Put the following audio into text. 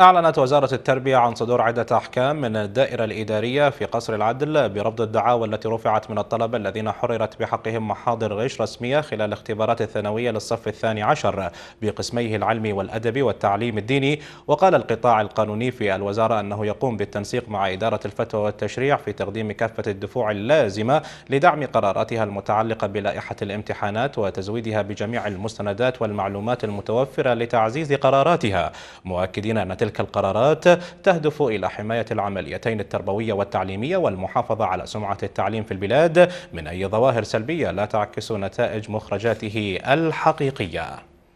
أعلنت وزارة التربية عن صدور عدة أحكام من الدائرة الإدارية في قصر العدل برفض الدعاوى التي رفعت من الطلبة الذين حررت بحقهم محاضر غير رسمية خلال اختبارات الثانوية للصف الثاني عشر بقسميه العلمي والأدبي والتعليم الديني وقال القطاع القانوني في الوزارة أنه يقوم بالتنسيق مع إدارة الفتوى والتشريع في تقديم كافة الدفوع اللازمة لدعم قراراتها المتعلقة بلائحة الامتحانات وتزويدها بجميع المستندات والمعلومات المتوفرة لتعزيز قراراتها مؤكدين أن تلك القرارات تهدف إلى حماية العمليتين التربوية والتعليمية والمحافظة على سمعة التعليم في البلاد من أي ظواهر سلبية لا تعكس نتائج مخرجاته الحقيقية